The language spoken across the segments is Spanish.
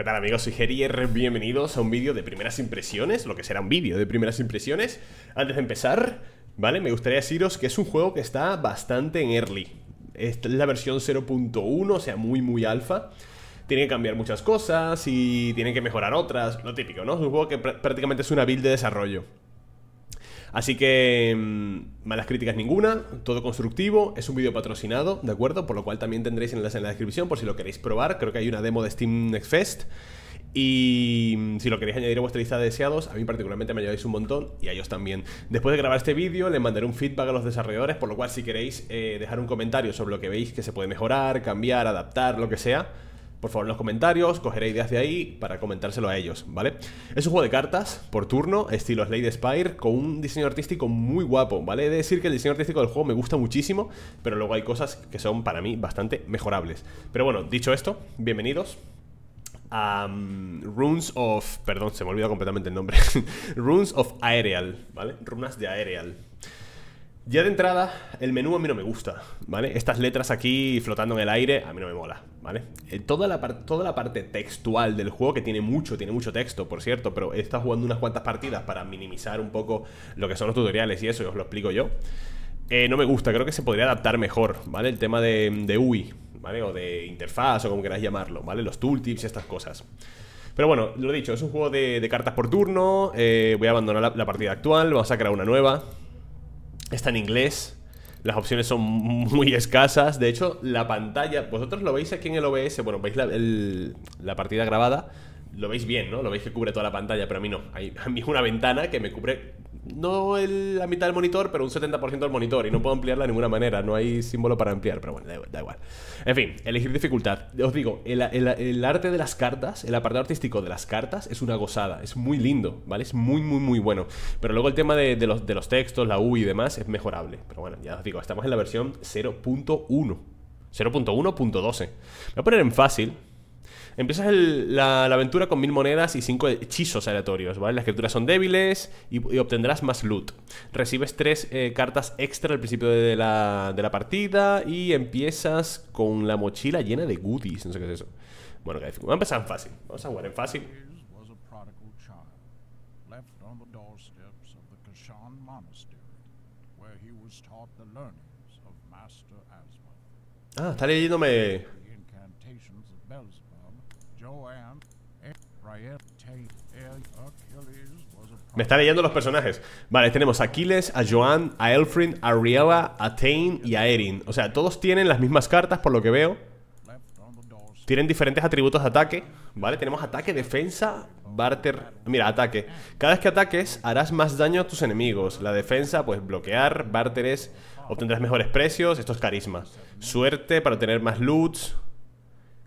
¿Qué tal amigos? Soy Gerier, bienvenidos a un vídeo de primeras impresiones, lo que será un vídeo de primeras impresiones. Antes de empezar, ¿vale? Me gustaría deciros que es un juego que está bastante en early. Esta es la versión 0.1, o sea, muy muy alfa. Tiene que cambiar muchas cosas y tienen que mejorar otras, lo típico, ¿no? Es un juego que prácticamente es una build de desarrollo. Así que mm, malas críticas ninguna, todo constructivo, es un vídeo patrocinado, ¿de acuerdo? Por lo cual también tendréis enlace en la descripción por si lo queréis probar. Creo que hay una demo de Steam Next Fest. Y mm, si lo queréis añadir a vuestra lista de deseados, a mí particularmente me ayudáis un montón y a ellos también. Después de grabar este vídeo, les mandaré un feedback a los desarrolladores, por lo cual si queréis eh, dejar un comentario sobre lo que veis que se puede mejorar, cambiar, adaptar, lo que sea por favor, en los comentarios cogeré ideas de ahí para comentárselo a ellos, ¿vale? Es un juego de cartas por turno, estilo Slade Spire, con un diseño artístico muy guapo, ¿vale? He de decir que el diseño artístico del juego me gusta muchísimo, pero luego hay cosas que son para mí bastante mejorables. Pero bueno, dicho esto, bienvenidos, a mm, runes of... Perdón, se me olvidó completamente el nombre. runes of Aerial, ¿vale? Runas de Aerial. Ya de entrada, el menú a mí no me gusta, ¿vale? Estas letras aquí flotando en el aire, a mí no me mola, ¿vale? Eh, toda la, toda la parte textual del juego, que tiene mucho, tiene mucho texto, por cierto, pero he estado jugando unas cuantas partidas para minimizar un poco lo que son los tutoriales y eso, y os lo explico yo. Eh, no me gusta, creo que se podría adaptar mejor, ¿vale? El tema de, UI, ¿vale? O de interfaz, o como queráis llamarlo, ¿vale? Los tooltips y estas cosas. Pero bueno, lo dicho, es un juego de, cartas por turno. Eh, voy a abandonar la, la partida actual, vamos a crear una nueva. Está en inglés. Las opciones son muy escasas. De hecho, la pantalla. Vosotros lo veis aquí en el OBS. Bueno, veis la, partida grabada. Lo veis bien, ¿no? Lo veis que cubre toda la pantalla, pero a mí no. Hay, a mí es una ventana que me cubre no la mitad del monitor, pero un 70% del monitor y no puedo ampliarla de ninguna manera, no hay símbolo para ampliar, pero bueno, da, igual. En fin, elegir dificultad. Os digo, el, arte de las cartas, el apartado artístico de las cartas es una gozada, es muy lindo, ¿vale? Es muy, muy, muy bueno. Pero luego el tema de, los, de los textos, la U y demás es mejorable. Pero bueno, ya os digo, estamos en la versión 0.1. 0.1.12. Voy a poner en fácil Empiezas la, aventura con mil monedas y cinco hechizos aleatorios, ¿vale? Las criaturas son débiles y, obtendrás más loot. Recibes tres eh, cartas extra al principio de la, partida y empiezas con la mochila llena de goodies. No sé qué es eso. Bueno, vamos a empezar en fácil. Vamos a jugar en fácil. Ah, está leyéndome Me está leyendo los personajes. Vale, tenemos a Aquiles, a Joan, a Elfrin, a Riela, a Tain y a Erin. O sea, todos tienen las mismas cartas por lo que veo. Tienen diferentes atributos de ataque. Vale, tenemos ataque, defensa, barter. Mira, ataque. Cada vez que ataques, harás más daño a tus enemigos. La defensa, pues bloquear, barteres, Obtendrás mejores precios. Esto es carisma. Suerte para tener más loots.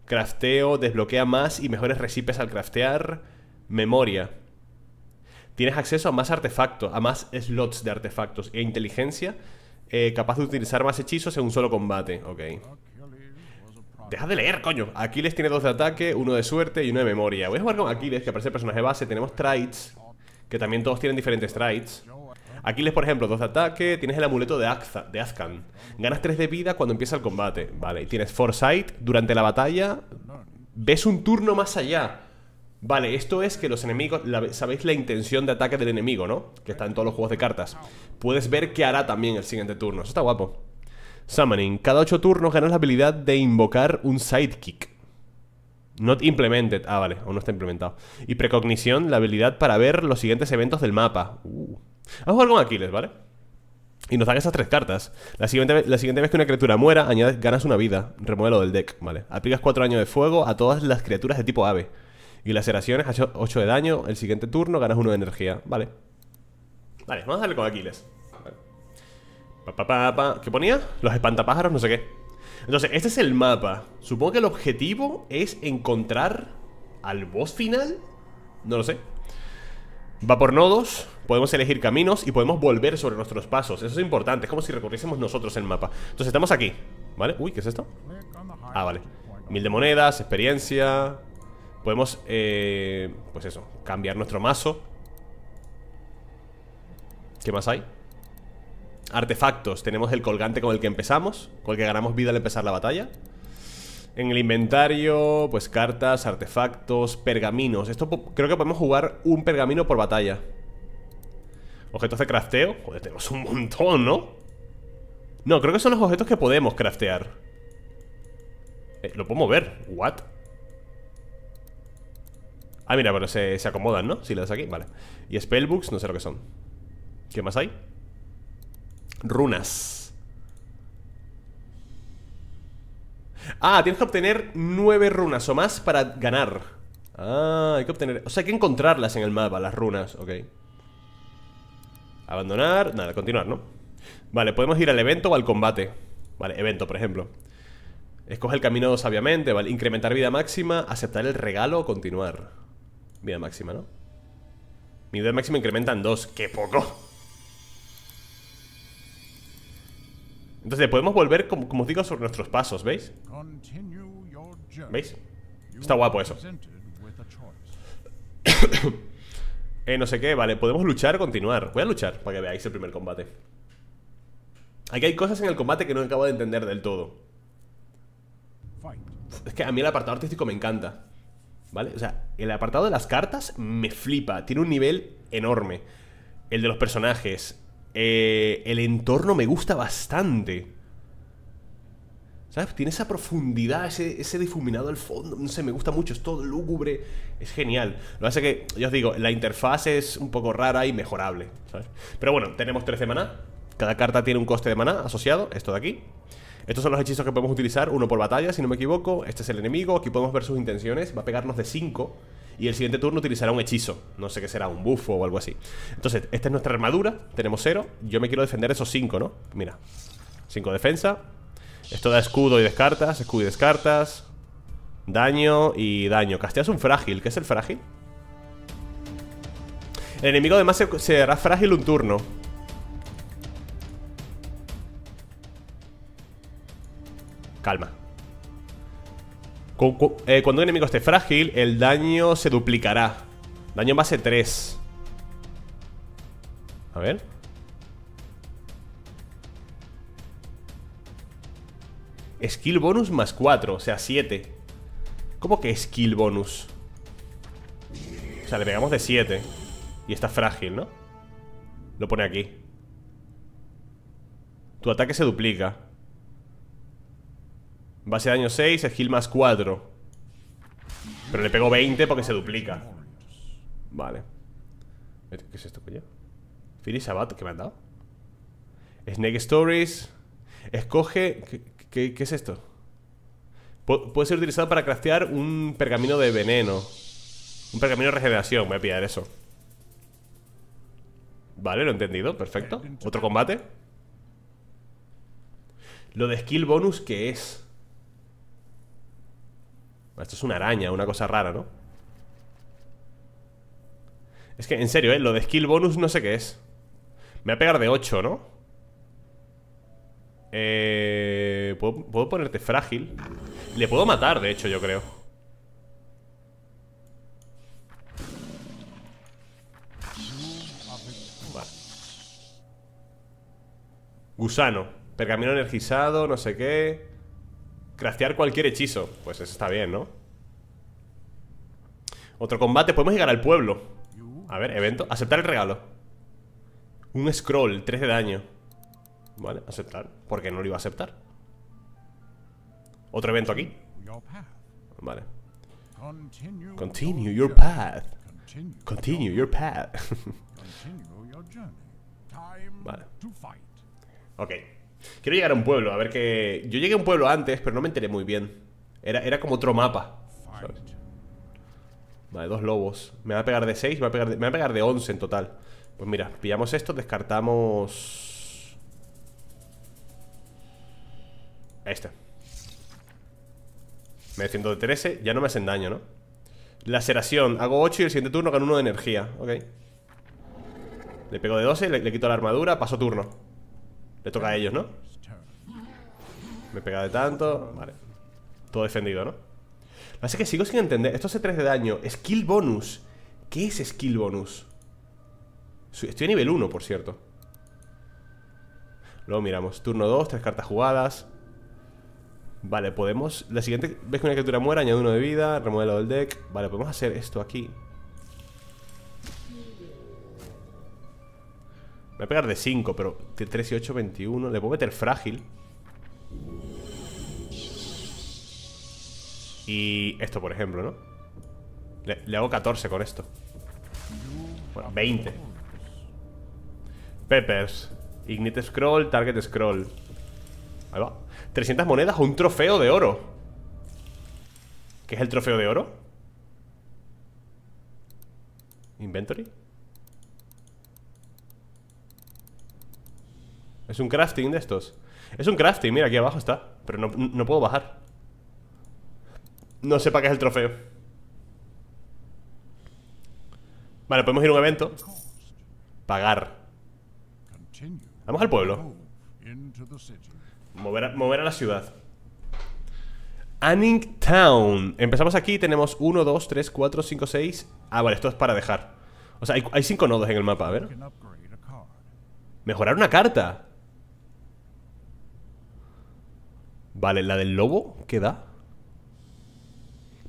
Crafteo desbloquea más y mejores recipes al craftear. Memoria. Tienes acceso a más artefactos, a más slots de artefactos e inteligencia eh, capaz de utilizar más hechizos en un solo combate. Ok. Deja de leer, coño. Aquiles tiene dos de ataque, uno de suerte y uno de memoria. Voy a jugar con Aquiles, que aparece el personaje base. Tenemos traits, que también todos tienen diferentes traits. Aquiles, por ejemplo, dos de ataque, tienes el amuleto de, Axa, Ganas 3 de vida cuando empieza el combate, ¿vale? Y tienes Foresight durante la batalla, ves un turno más allá. Vale, esto es que los enemigos, sabéis la intención de ataque del enemigo, ¿no? Que está en todos los juegos de cartas. Puedes ver qué hará también el siguiente turno, eso está guapo. Summoning, cada 8 turnos ganas la habilidad de invocar un sidekick. Not implemented, ah vale, o no está implementado. Y precognición, la habilidad para ver los siguientes eventos del mapa. Uh. Vamos a jugar con Aquiles, ¿vale? Y nos dan esas tres cartas. La siguiente, la siguiente vez que una criatura muera, añades, ganas una vida. lo del deck, ¿vale? Aplicas cuatro años de fuego a todas las criaturas de tipo ave. Y las eraciones, 8 de daño. El siguiente turno ganas uno de energía, ¿vale? Vale, vamos a darle con Aquiles. ¿Qué ponía? Los espantapájaros, no sé qué. Entonces, este es el mapa. Supongo que el objetivo es encontrar al boss final. No lo sé. Va por nodos, podemos elegir caminos y podemos volver sobre nuestros pasos. Eso es importante, es como si recorriésemos nosotros el mapa. Entonces estamos aquí, ¿vale? Uy, ¿qué es esto? Ah, vale. Mil de monedas, experiencia... Podemos, eh, pues eso, cambiar nuestro mazo. ¿Qué más hay? Artefactos. Tenemos el colgante con el que empezamos, con el que ganamos vida al empezar la batalla. En el inventario, pues cartas, artefactos, pergaminos. Esto creo que podemos jugar un pergamino por batalla. Objetos de crafteo. Joder, tenemos un montón, ¿no? No, creo que son los objetos que podemos craftear. Eh, lo puedo mover. ¿What? Ah, mira, pero se, se acomodan, ¿no? Si le das aquí, vale. Y spellbooks, no sé lo que son. ¿Qué más hay? Runas. Ah, tienes que obtener nueve runas o más para ganar. Ah, hay que obtener... O sea, hay que encontrarlas en el mapa, las runas, ok. Abandonar... Nada, continuar, ¿no? Vale, podemos ir al evento o al combate. Vale, evento, por ejemplo. Escoge el camino sabiamente, ¿vale? Incrementar vida máxima, aceptar el regalo o continuar. Vida máxima, ¿no? Mi vida máxima incrementa en dos. ¡Qué poco! Entonces podemos volver, como, os digo, sobre nuestros pasos, ¿veis? ¿Veis? Está guapo eso. eh, no sé qué, vale, podemos luchar, continuar. Voy a luchar para que veáis el primer combate. Aquí hay cosas en el combate que no acabo de entender del todo. Es que a mí el apartado artístico me encanta. ¿Vale? O sea, el apartado de las cartas me flipa. Tiene un nivel enorme. El de los personajes, eh, el entorno me gusta bastante. ¿Sabes? Tiene esa profundidad, ese, difuminado al fondo. No sé, me gusta mucho, es todo lúgubre. Es genial. Lo que es que, ya os digo, la interfaz es un poco rara y mejorable. ¿sabes? Pero bueno, tenemos 13 maná. Cada carta tiene un coste de maná asociado, esto de aquí. Estos son los hechizos que podemos utilizar, uno por batalla, si no me equivoco. Este es el enemigo, aquí podemos ver sus intenciones. Va a pegarnos de 5 y el siguiente turno utilizará un hechizo. No sé qué será, un bufo o algo así. Entonces, esta es nuestra armadura, tenemos cero. Yo me quiero defender esos cinco, ¿no? Mira, cinco defensa. Esto da escudo y descartas, escudo y descartas. Daño y daño. Casteas un frágil. ¿Qué es el frágil? El enemigo además se hará frágil un turno. Calma. Eh, cuando un enemigo esté frágil, el daño se duplicará. Daño base 3. A ver. Skill bonus más 4, o sea, 7. ¿Cómo que skill bonus? O sea, le pegamos de 7. Y está frágil, ¿no? Lo pone aquí. Tu ataque se duplica. Base de daño 6, skill más 4 Pero le pego 20 porque se duplica Vale ¿Qué es esto, coño? Finish ¿qué me han dado? Snake Stories Escoge... ¿Qué, es esto? puede ser utilizado para craftear un pergamino de veneno Un pergamino de regeneración, voy a pillar eso Vale, lo he entendido, perfecto ¿Otro combate? Lo de skill bonus, ¿qué es? Esto es una araña, una cosa rara, ¿no? Es que, en serio, ¿eh? Lo de skill bonus no sé qué es Me va a pegar de 8, ¿no? Eh... ¿puedo, ponerte frágil Le puedo matar, de hecho, yo creo Vale Gusano Pergamino energizado, no sé qué Craftear cualquier hechizo. Pues eso está bien, ¿no? Otro combate. Podemos llegar al pueblo. A ver, evento. Aceptar el regalo. Un scroll, 3 de daño. Vale, aceptar. ¿Por qué no lo iba a aceptar. Otro evento aquí. Vale. Continue your path. Continue your path. vale. Ok. Quiero llegar a un pueblo, a ver que... Yo llegué a un pueblo antes, pero no me enteré muy bien. Era, era como otro mapa. Vale, dos lobos. Me va a pegar de 6, me, va a pegar de 11 en total. Pues mira, pillamos esto, descartamos... Este. Me defiendo de 13, ya no me hacen daño, ¿no? Laceración, hago 8 y el siguiente turno gano 1 de energía, ok. Le pego de 12, le quito la armadura, paso turno. Le toca a ellos, ¿no? Me pega de tanto. Vale. Todo defendido, ¿no? Así que que sigo sin entender. Esto hace 3 de daño. Skill bonus. ¿Qué es skill bonus? Estoy a nivel 1, por cierto. Luego miramos. Turno 2, 3 cartas jugadas. Vale, podemos... La siguiente vez que una criatura muera, añade uno de vida, remodelo del deck. Vale, podemos hacer esto aquí. voy a pegar de 5, pero 3 y 8, 21. Le puedo meter frágil. Y esto, por ejemplo, ¿no? Le, hago 14 con esto. Bueno, 20. Peppers. Ignite scroll, target scroll. Ahí va. 300 monedas o un trofeo de oro. ¿Qué es el trofeo de oro? Inventory. Es un crafting de estos Es un crafting, mira, aquí abajo está Pero no, puedo bajar No sé para qué es el trofeo Vale, podemos ir a un evento Pagar Vamos al pueblo Mover a, mover a la ciudad Anning Town Empezamos aquí, tenemos 1, 2, 3, 4, 5, 6 Ah, vale, esto es para dejar O sea, hay 5 nodos en el mapa, a ver Mejorar una carta Vale, la del lobo, ¿qué da?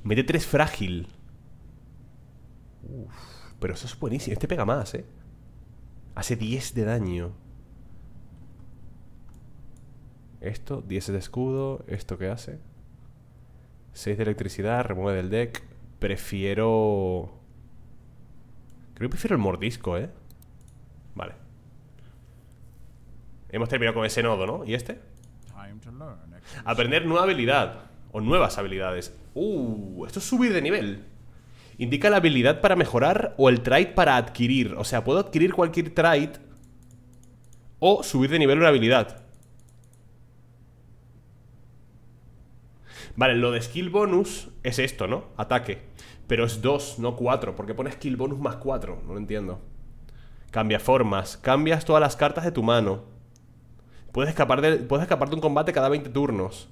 Mete 3 frágil. Uf, pero eso es buenísimo. Este pega más, ¿eh? Hace 10 de daño. Esto, 10 de escudo. ¿Esto qué hace? 6 de electricidad, remueve del deck. Prefiero... Creo que prefiero el mordisco, ¿eh? Vale. Hemos terminado con ese nodo, ¿no? ¿Y este? Aprender nueva habilidad o nuevas habilidades. Uh, esto es subir de nivel. Indica la habilidad para mejorar o el trait para adquirir. O sea, puedo adquirir cualquier trait o subir de nivel una habilidad. Vale, lo de skill bonus es esto, ¿no? Ataque. Pero es 2, no 4. ¿Por qué pone skill bonus más 4? No lo entiendo. Cambia formas. Cambias todas las cartas de tu mano. Puedes escapar, de, un combate cada 20 turnos.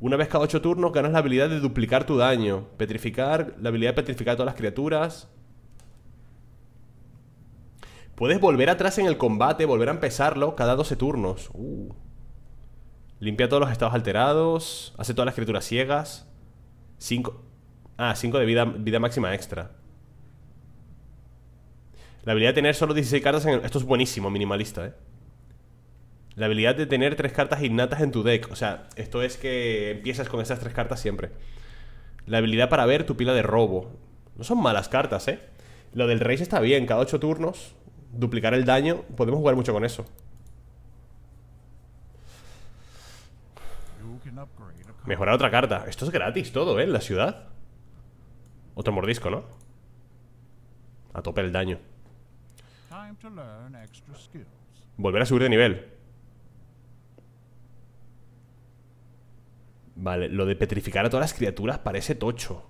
Una vez cada 8 turnos ganas la habilidad de duplicar tu daño. Petrificar, la habilidad de petrificar a todas las criaturas. Puedes volver atrás en el combate, volver a empezarlo cada 12 turnos. Uh. Limpia todos los estados alterados. Hace todas las criaturas ciegas. 5. Ah, 5 de vida, vida máxima extra. La habilidad de tener solo 16 cartas en Esto es buenísimo, minimalista, eh la habilidad de tener tres cartas innatas en tu deck. O sea, esto es que empiezas con esas tres cartas siempre. La habilidad para ver tu pila de robo. No son malas cartas, ¿eh? Lo del rey está bien, cada ocho turnos, duplicar el daño, podemos jugar mucho con eso. Mejorar otra carta. Esto es gratis todo, ¿eh? En la ciudad. Otro mordisco, ¿no? A tope el daño. Volver a subir de nivel. Vale, lo de petrificar a todas las criaturas parece tocho.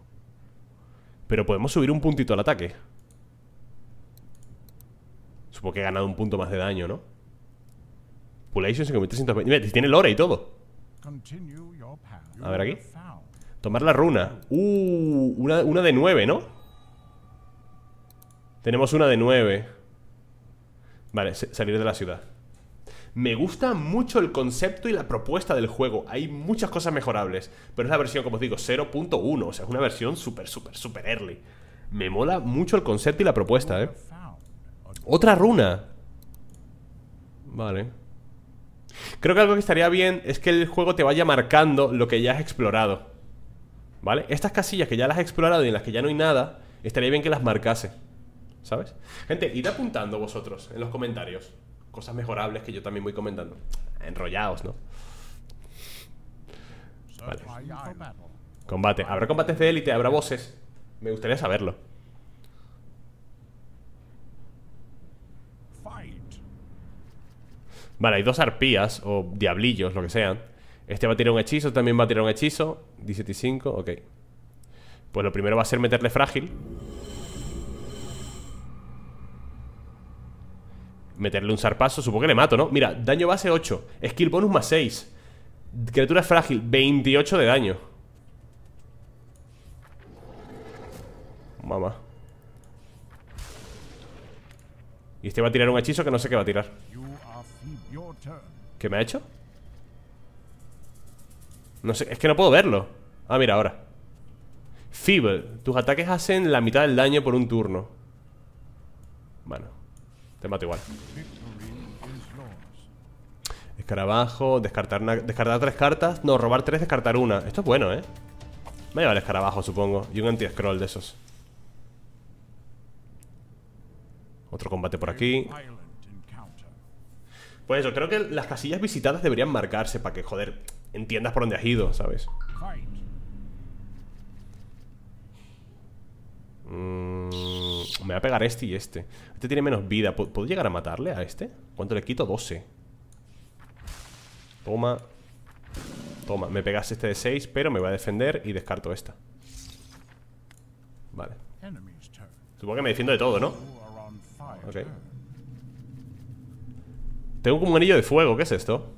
Pero podemos subir un puntito al ataque. Supongo que he ganado un punto más de daño, ¿no? Pulation 5320. Mira, tiene lore y todo. A ver aquí. Tomar la runa. Uh, una, una de nueve, ¿no? Tenemos una de nueve. Vale, salir de la ciudad. Me gusta mucho el concepto y la propuesta del juego. Hay muchas cosas mejorables. Pero es la versión, como os digo, 0.1. O sea, es una versión súper, súper, súper early. Me mola mucho el concepto y la propuesta, ¿eh? Otra runa. Vale. Creo que algo que estaría bien es que el juego te vaya marcando lo que ya has explorado. ¿Vale? Estas casillas que ya las has explorado y en las que ya no hay nada, estaría bien que las marcase. ¿Sabes? Gente, id apuntando vosotros en los comentarios cosas mejorables que yo también voy comentando. Enrollados, ¿no? Combate. ¿Habrá combates de élite? ¿Habrá voces? Me gustaría saberlo. Vale, hay dos arpías o diablillos, lo que sean. Este va a tirar un hechizo, también va a tirar un hechizo. 17 y 5, ok. Pues lo primero va a ser meterle frágil. meterle un zarpazo, supongo que le mato, ¿no? Mira, daño base 8, skill bonus más 6 Criatura frágil, 28 de daño Mamá Y este va a tirar un hechizo que no sé qué va a tirar ¿Qué me ha hecho? No sé, es que no puedo verlo Ah, mira, ahora Feeble, tus ataques hacen la mitad del daño por un turno Bueno te mato igual. Escarabajo, descartar, tres cartas. No, robar tres, descartar una. Esto es bueno, ¿eh? Me voy a el escarabajo, supongo. Y un anti-scroll de esos. Otro combate por aquí. Pues yo creo que las casillas visitadas deberían marcarse para que, joder, entiendas por dónde has ido, ¿sabes? Mmm me va a pegar este y este. Este tiene menos vida. ¿Puedo llegar a matarle a este? ¿Cuánto le quito? 12. Toma. Toma. Me pegas este de 6, pero me voy a defender y descarto esta. Vale. Supongo que me defiendo de todo, ¿no? Ok. Tengo como un anillo de fuego. ¿Qué es esto?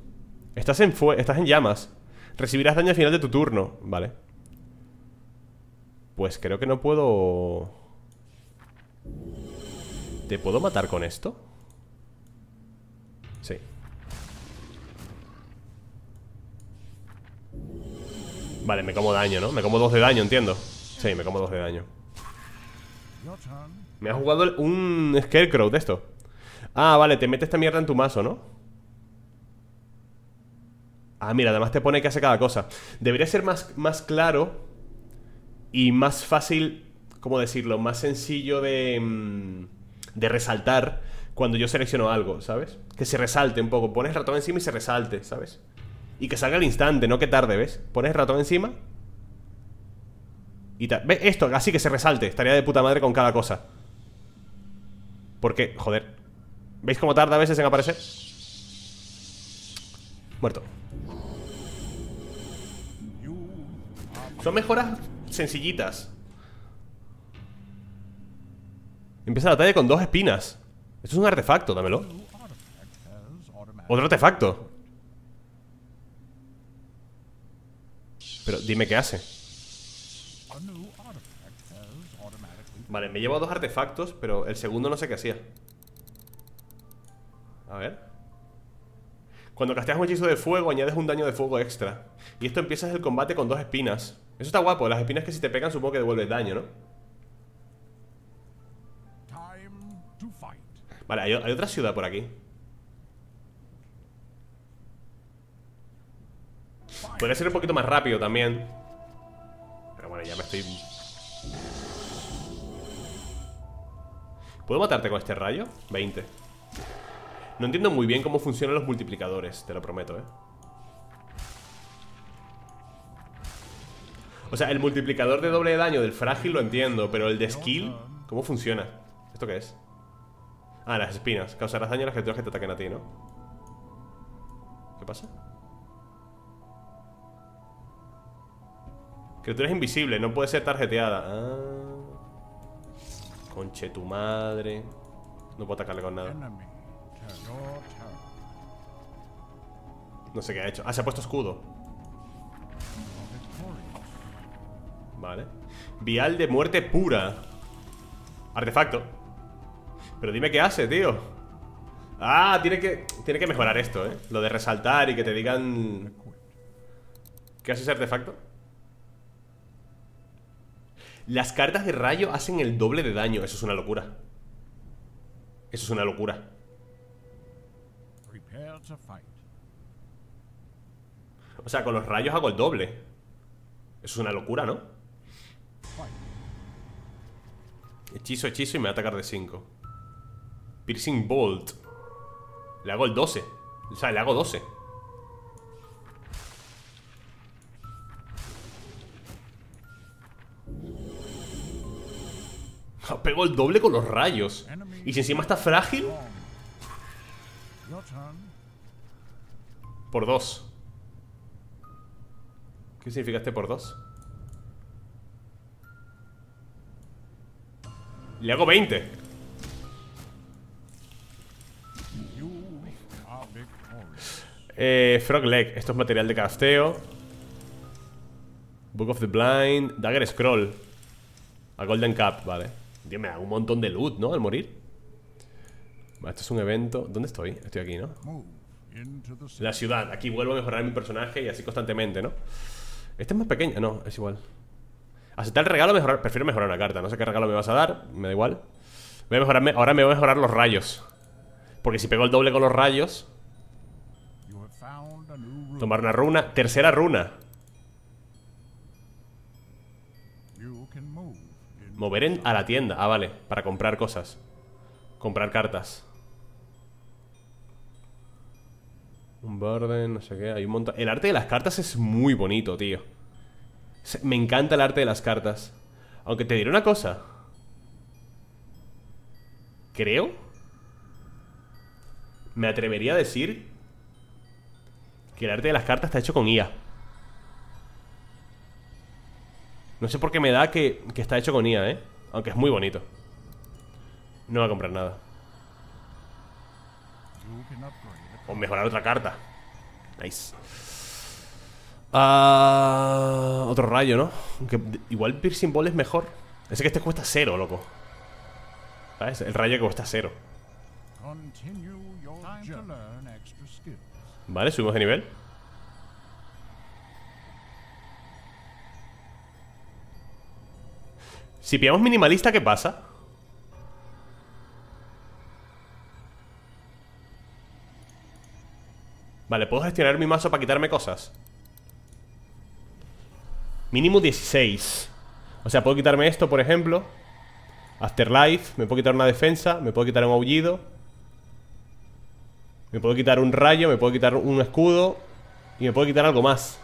Estás en, estás en llamas. Recibirás daño al final de tu turno. Vale. Pues creo que no puedo... ¿Te puedo matar con esto? Sí Vale, me como daño, ¿no? Me como dos de daño, entiendo Sí, me como dos de daño Me ha jugado un Scarecrow de esto Ah, vale, te mete esta mierda en tu mazo, ¿no? Ah, mira, además te pone que hace cada cosa Debería ser más, más claro Y más fácil ¿Cómo decirlo? Más sencillo de... Mm, de resaltar cuando yo selecciono algo, ¿sabes? Que se resalte un poco. Pones el ratón encima y se resalte, ¿sabes? Y que salga al instante, no que tarde, ¿ves? Pones el ratón encima y tal. ¿Ves? Esto, así que se resalte. Estaría de puta madre con cada cosa. Porque, joder. ¿Veis cómo tarda a veces en aparecer? Muerto. Son mejoras sencillitas. Empieza la batalla con dos espinas. Esto es un artefacto, dámelo. Otro artefacto. Pero dime qué hace. Vale, me llevo dos artefactos, pero el segundo no sé qué hacía. A ver. Cuando casteas un hechizo de fuego, añades un daño de fuego extra. Y esto empieza el combate con dos espinas. Eso está guapo, las espinas que si te pegan supongo que devuelves daño, ¿no? Vale, ¿hay, otra ciudad por aquí? Podría ser un poquito más rápido también Pero bueno, ya me estoy... ¿Puedo matarte con este rayo? 20 No entiendo muy bien cómo funcionan los multiplicadores Te lo prometo, eh O sea, el multiplicador de doble daño del frágil lo entiendo Pero el de skill, ¿cómo funciona? ¿Esto qué es? Ah, las espinas. Causarás daño a las criaturas que te ataquen a ti, ¿no? ¿Qué pasa? Criatura es invisible, no puede ser tarjeteada. Ah. Conche tu madre. No puedo atacarle con nada. No sé qué ha hecho. Ah, se ha puesto escudo. Vale. Vial de muerte pura. Artefacto. Pero dime qué hace, tío Ah, tiene que, tiene que mejorar esto, eh Lo de resaltar y que te digan ¿Qué hace ese artefacto? Las cartas de rayo hacen el doble de daño Eso es una locura Eso es una locura O sea, con los rayos hago el doble Eso es una locura, ¿no? Hechizo, hechizo y me va a atacar de 5 sin Bolt. Le hago el 12. O sea, le hago 12. Pego el doble con los rayos. Y si encima está frágil... Por dos. ¿Qué significa este por dos? Le hago 20. Eh, Frog Leg, esto es material de casteo Book of the Blind Dagger Scroll A Golden Cap, vale Dios, me da un montón de loot, ¿no? Al morir vale, Esto es un evento ¿Dónde estoy? Estoy aquí, ¿no? La ciudad Aquí vuelvo a mejorar mi personaje Y así constantemente, ¿no? Este es más pequeño No, es igual Aceptar el regalo mejorar Prefiero mejorar una carta No sé qué regalo me vas a dar Me da igual voy a mejorarme, Ahora me voy a mejorar los rayos Porque si pego el doble con los rayos Tomar una runa. Tercera runa. Mover a la tienda. Ah, vale. Para comprar cosas. Comprar cartas. Un borde, no sé qué. Hay un montón. El arte de las cartas es muy bonito, tío. Me encanta el arte de las cartas. Aunque te diré una cosa. Creo. Me atrevería a decir que el arte de las cartas está hecho con IA. No sé por qué me da que, que está hecho con IA, ¿eh? Aunque es muy bonito. No va a comprar nada. O mejorar otra carta. Nice. Ah, otro rayo, ¿no? igual Piercing Ball es mejor. Ese que este cuesta cero, loco. ¿Sabes? El rayo que cuesta cero. Vale, subimos de nivel Si pillamos minimalista, ¿qué pasa? Vale, puedo gestionar mi mazo para quitarme cosas Mínimo 16 O sea, puedo quitarme esto, por ejemplo Afterlife, me puedo quitar una defensa Me puedo quitar un aullido me puedo quitar un rayo, me puedo quitar un escudo Y me puedo quitar algo más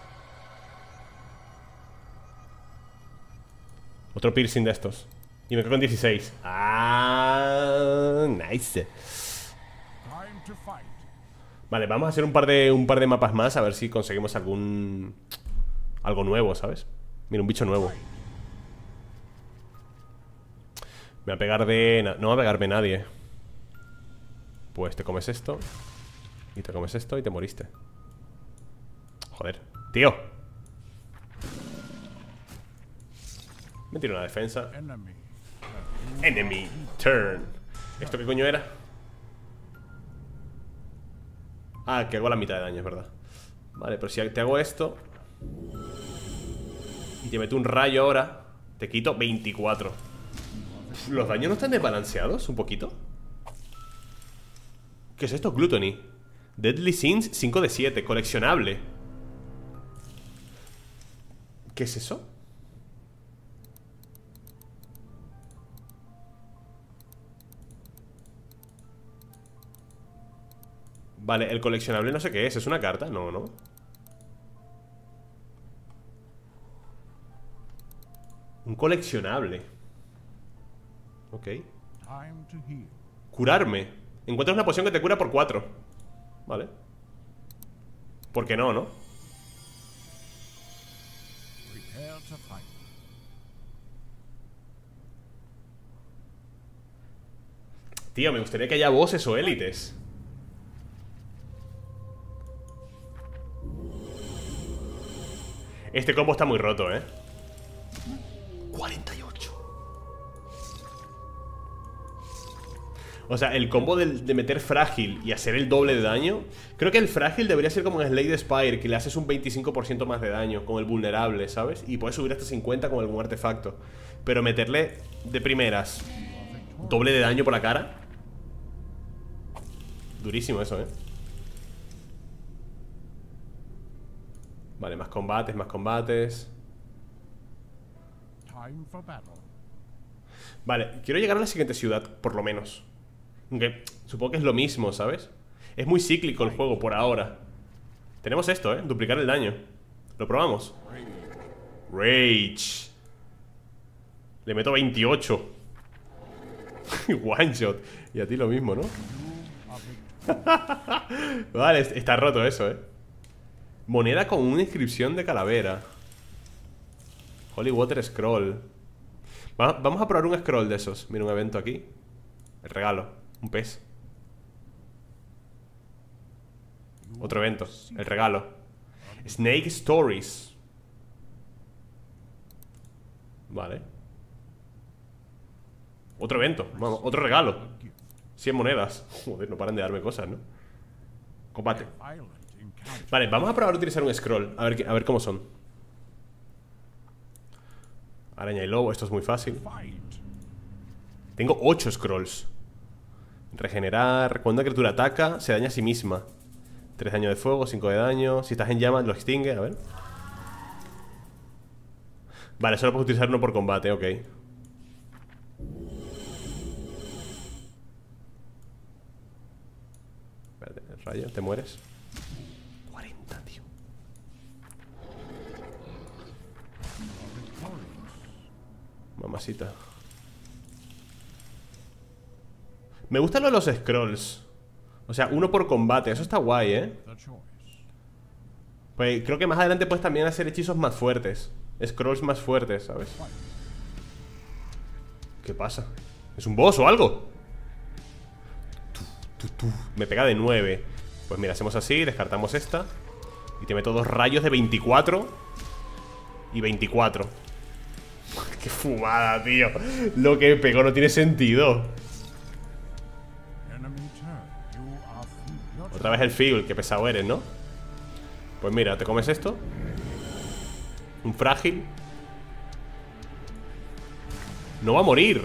Otro piercing de estos Y me quedo en 16 Ah, nice Vale, vamos a hacer un par de un par de mapas más A ver si conseguimos algún Algo nuevo, ¿sabes? Mira, un bicho nuevo Me va a pegar de... No va a pegarme nadie Pues te comes esto y te comes esto y te moriste Joder, tío Me tiro una defensa Enemy turn ¿Esto qué coño era? Ah, que hago la mitad de daño, es verdad Vale, pero si te hago esto Y te meto un rayo ahora Te quito 24 ¿Los daños no están desbalanceados? ¿Un poquito? ¿Qué es esto? Gluttony Deadly Sins 5 de 7, coleccionable. ¿Qué es eso? Vale, el coleccionable no sé qué es, ¿es una carta? No, no. Un coleccionable. Ok. Curarme. Encuentras una poción que te cura por 4. Vale. ¿Por qué no, no? Tío, me gustaría que haya voces o élites. Este combo está muy roto, ¿eh? O sea, el combo de, meter frágil y hacer el doble de daño. Creo que el frágil debería ser como en Slade Spire, que le haces un 25% más de daño con el vulnerable, ¿sabes? Y puedes subir hasta 50 con algún artefacto. Pero meterle de primeras doble de daño por la cara. Durísimo eso, ¿eh? Vale, más combates, más combates. Vale, quiero llegar a la siguiente ciudad, por lo menos. Aunque supongo que es lo mismo, ¿sabes? Es muy cíclico el juego por ahora. Tenemos esto, ¿eh? Duplicar el daño. Lo probamos. Rage. Le meto 28. One shot. Y a ti lo mismo, ¿no? vale, está roto eso, ¿eh? Moneda con una inscripción de calavera. Holy Water Scroll. vamos a probar un scroll de esos. Mira un evento aquí. El regalo. Un pez. Uh, otro evento. El regalo. Snake Stories. Vale. Otro evento. Vamos, otro regalo. 100 monedas. Joder, no paran de darme cosas, ¿no? Combate. Vale, vamos a probar a utilizar un scroll. A ver, a ver cómo son. Araña y lobo, esto es muy fácil. Tengo 8 scrolls. Regenerar. Cuando una criatura ataca, se daña a sí misma. 3 daño de fuego, 5 de daño. Si estás en llamas, lo extingue. A ver. Vale, solo puedes utilizar uno por combate, ok. rayo, te mueres. 40, tío. Mamacita. Me gustan los scrolls. O sea, uno por combate. Eso está guay, ¿eh? Pues creo que más adelante puedes también hacer hechizos más fuertes. Scrolls más fuertes, ¿sabes? ¿Qué pasa? ¿Es un boss o algo? Me pega de 9. Pues mira, hacemos así, descartamos esta. Y te meto dos rayos de 24 y 24. Qué fumada, tío. Lo que pegó no tiene sentido. Otra el fiel que pesado eres, ¿no? Pues mira, te comes esto Un frágil No va a morir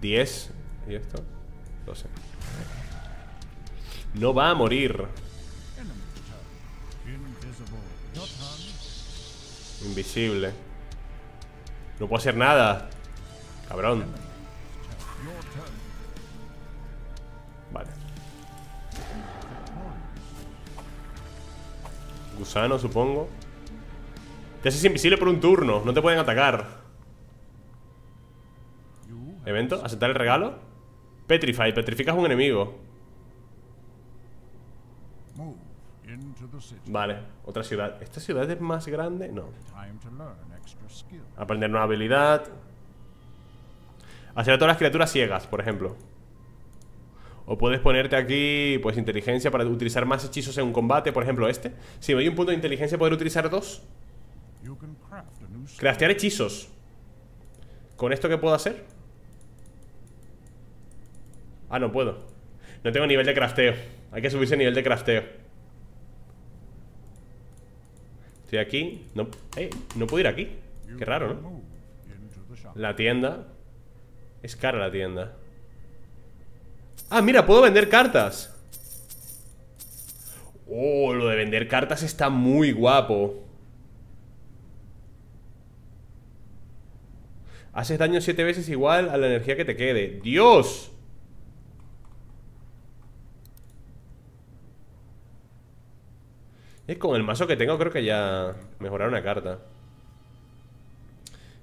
10 ¿Y esto? 12 No va a morir Invisible No puedo hacer nada Cabrón Gusano, supongo Te haces invisible por un turno No te pueden atacar Evento, aceptar el regalo Petrify, petrificas a un enemigo Vale, otra ciudad ¿Esta ciudad es más grande? No Aprender nueva habilidad Hacer a todas las criaturas ciegas, por ejemplo o puedes ponerte aquí, pues, inteligencia para utilizar más hechizos en un combate, por ejemplo, este. Si me doy un punto de inteligencia, ¿puedo utilizar dos. Craftear hechizos. ¿Con esto qué puedo hacer? Ah, no puedo. No tengo nivel de crafteo. Hay que subirse nivel de crafteo. Estoy aquí. No, eh, no puedo ir aquí. Qué raro, ¿no? La tienda. Es cara la tienda. Ah, mira, puedo vender cartas Oh, lo de vender cartas está muy guapo Haces daño siete veces igual a la energía que te quede ¡Dios! con el mazo que tengo creo que ya mejorar una carta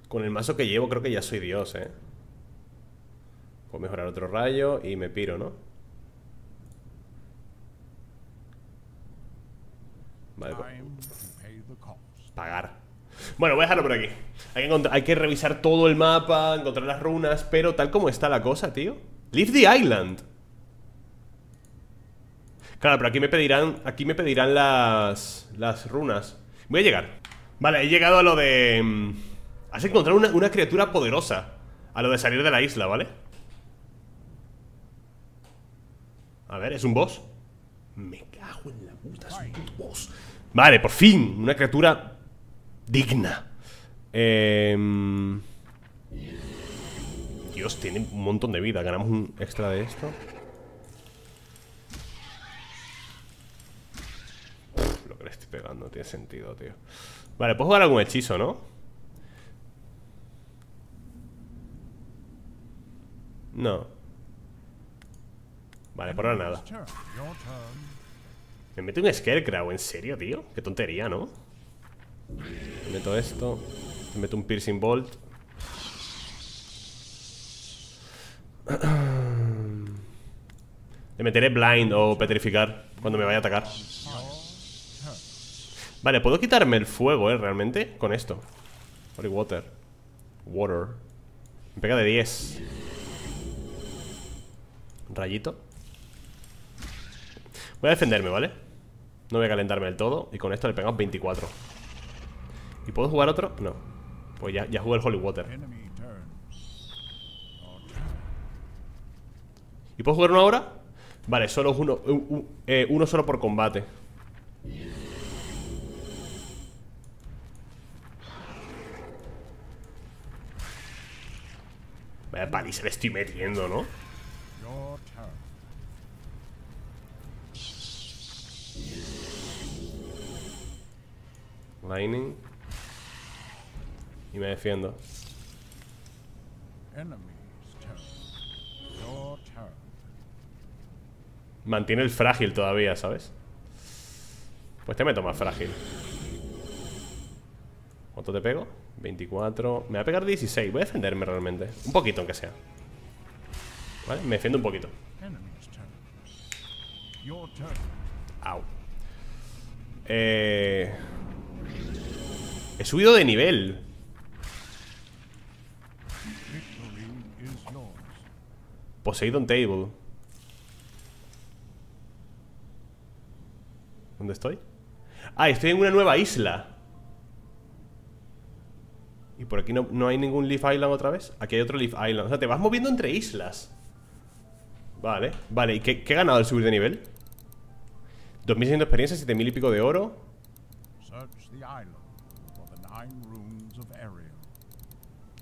Con el mazo que llevo creo que ya soy Dios, eh Puedo mejorar otro rayo y me piro, ¿no? Vale, pues, pagar. Bueno, voy a dejarlo por aquí. Hay que, revisar todo el mapa, encontrar las runas, pero tal como está la cosa, tío. Leave the island. Claro, pero aquí me pedirán, aquí me pedirán las, las runas. Voy a llegar. Vale, he llegado a lo de... Mm, has encontrado una, una criatura poderosa. A lo de salir de la isla, ¿vale? A ver, ¿es un boss? Me cago en la puta, es un puto boss. Vale, por fin, una criatura digna. Em, Dios, tiene un montón de vida. Ganamos un extra de esto. lo que le estoy pegando tiene sentido, tío. Vale, puedo jugar algún hechizo, ¿no? No. Vale, por ahora nada Me mete un Scarecrow, ¿en serio, tío? Qué tontería, ¿no? Me meto esto Me meto un Piercing Bolt Le meteré Blind o Petrificar Cuando me vaya a atacar Vale, puedo quitarme el fuego, ¿eh? Realmente, con esto Holy Water Water Me pega de 10 Rayito Voy a defenderme, ¿vale? No voy a calentarme del todo Y con esto le pegamos 24 ¿Y puedo jugar otro? No Pues ya, ya jugué el Holy Water ¿Y puedo jugar uno ahora? Vale, solo uno eh, Uno solo por combate Vaya se le estoy metiendo, ¿no? Lightning. Y me defiendo. Mantiene el frágil todavía, ¿sabes? Pues te meto más frágil. ¿Cuánto te pego? 24. Me va a pegar 16. Voy a defenderme realmente. Un poquito, aunque sea. ¿Vale? Me defiendo un poquito. Au. Eh... He subido de nivel Poseidon Table ¿Dónde estoy? Ah, estoy en una nueva isla Y por aquí no, hay ningún Leaf Island otra vez Aquí hay otro Leaf Island O sea, te vas moviendo entre islas Vale, vale ¿Y qué, he ganado al subir de nivel? 2.600 experiencias, 7.000 y pico de oro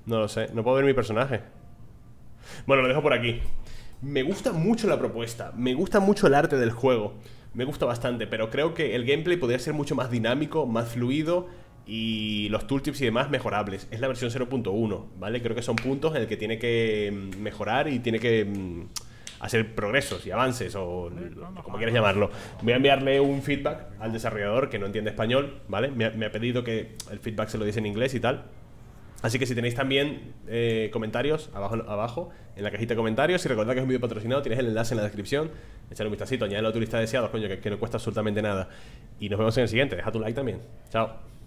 No lo sé, no puedo ver mi personaje Bueno, lo dejo por aquí Me gusta mucho la propuesta Me gusta mucho el arte del juego Me gusta bastante, pero creo que el gameplay podría ser mucho más dinámico, más fluido y los tooltips y demás mejorables. Es la versión 0.1, ¿vale? Creo que son puntos en el que tiene que mm, mejorar y tiene que mm, hacer progresos y avances o como quieras llamarlo. Voy a enviarle un feedback al desarrollador que no entiende español, ¿vale? Me ha, pedido que el feedback se lo diese en inglés y tal. Así que si tenéis también eh, comentarios, abajo, abajo, en la cajita de comentarios, y recordad que es un vídeo patrocinado, tienes el enlace en la descripción, echar un vistacito, añádelo a tu lista de deseados, coño, que, que no cuesta absolutamente nada. Y nos vemos en el siguiente, deja tu like también. Chao.